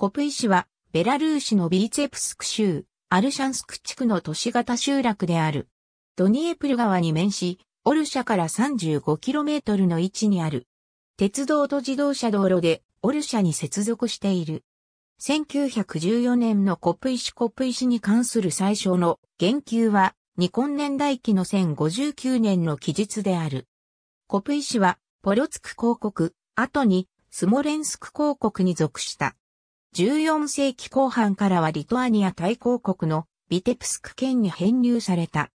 コプイ市は、ベラルーシのビーツェプスク州、アルシャンスク地区の都市型集落である。ドニエプル川に面し、オルシャから 35km の位置にある。鉄道と自動車道路でオルシャに接続している。1914年のコプイ市コプイ市に関する最初の言及は、ニコン年代記の1059年の記述である。コプイ市は、ポロツク公国、後にスモレンスク公国に属した。14世紀後半からはリトアニア大公国のビテプスク県に編入された。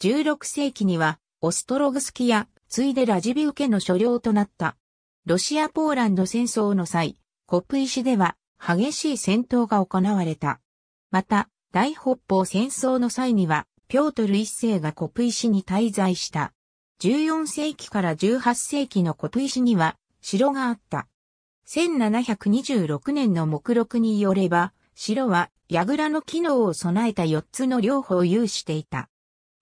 16世紀にはオストログスキやついでラジビウ家の所領となった。ロシア・ポーランド戦争の際、コプイシでは激しい戦闘が行われた。また、大北方戦争の際には、ピョートル一世がコプイシに滞在した。14世紀から18世紀のコプイシには城があった。1726年の目録によれば、城は、櫓の機能を備えた4つの両方を有していた。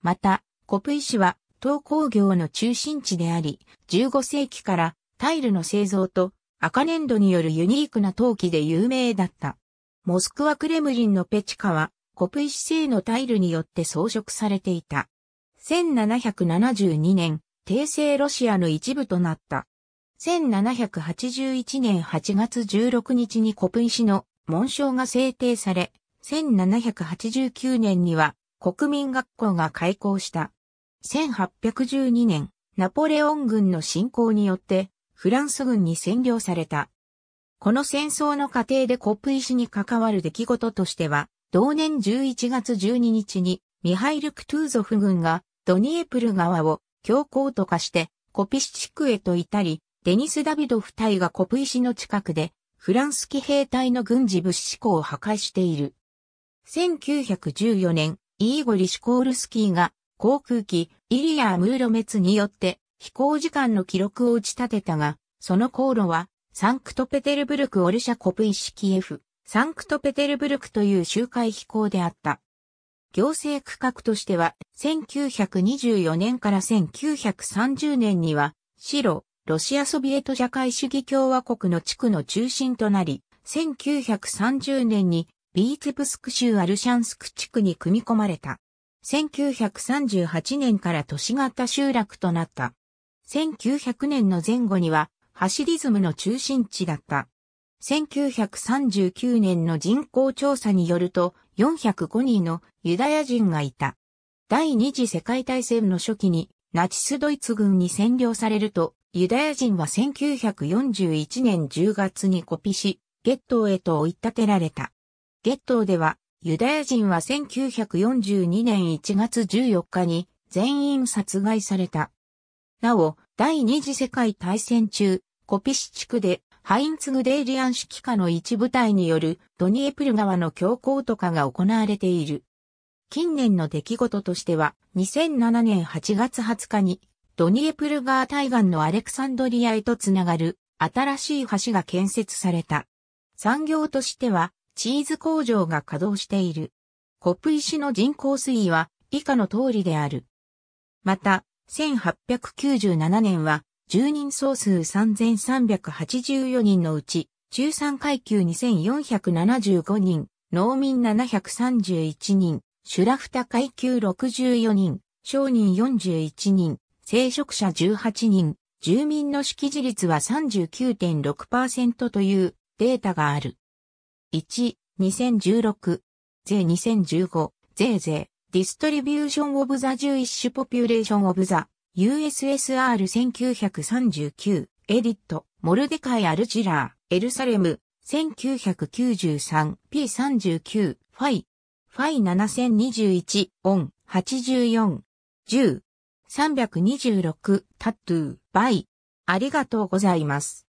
また、コプイ市は、陶工業の中心地であり、15世紀からタイルの製造と赤粘土によるユニークな陶器で有名だった。モスクワクレムリンのペチカは、コプイ市製のタイルによって装飾されていた。1772年、帝政ロシアの一部となった。1781年8月16日にコプン氏の紋章が制定され、1789年には国民学校が開校した。1812年、ナポレオン軍の侵攻によってフランス軍に占領された。この戦争の過程でコプイ氏に関わる出来事としては、同年11月12日にミハイル・クトゥーゾフ軍がドニエプル川を強行と化してコピシ地区へと至り、デニス・ダビド夫妻がコプイ市の近くで、フランス騎兵隊の軍事物資庫を破壊している。1914年、イーゴリ・シュコールスキーが航空機イリアムーロメツによって飛行時間の記録を打ち立てたが、その航路はサンクトペテルブルク・オルシャ・コプイシ・キエフ、サンクトペテルブルクという周回飛行であった。行政区画としては1924年から1930年には白、ロシアソビエト社会主義共和国の地区の中心となり、1930年にビーツプスク州アルシャンスク地区に組み込まれた。1938年から都市型集落となった。1900年の前後にはハシリズムの中心地だった。1939年の人口調査によると405人のユダヤ人がいた。第二次世界大戦の初期にナチスドイツ軍に占領されるとユダヤ人は1941年10月にコピし、ゲットーへと追い立てられた。ゲットーでは、ユダヤ人は1942年1月14日に全員殺害された。なお、第二次世界大戦中、コピシ地区でハインツグデーリアン指揮下の一部隊によるドニエプル川の強行とかが行われている。近年の出来事としては、2007年8月20日にドニエプル川対岸のアレクサンドリアへとつながる新しい橋が建設された。産業としてはチーズ工場が稼働している。コプイの人口推移は以下の通りである。また、1897年は住人総数3384人のうち、中産階級2475人、農民731人、シュラフタ階級64人、商人41人、聖職者18人、住民の識字率は39.6%というデータがある。1、2016、税2015、税税、ディストリビューションオブザジュイッシュポピュレーションオブザ、USSR1939、エディット、モルデカイ・アルジラー、エルサレム、1993、P39、ファイ、ファイ7021、オン、84、10、326タトゥーバイ。ありがとうございます。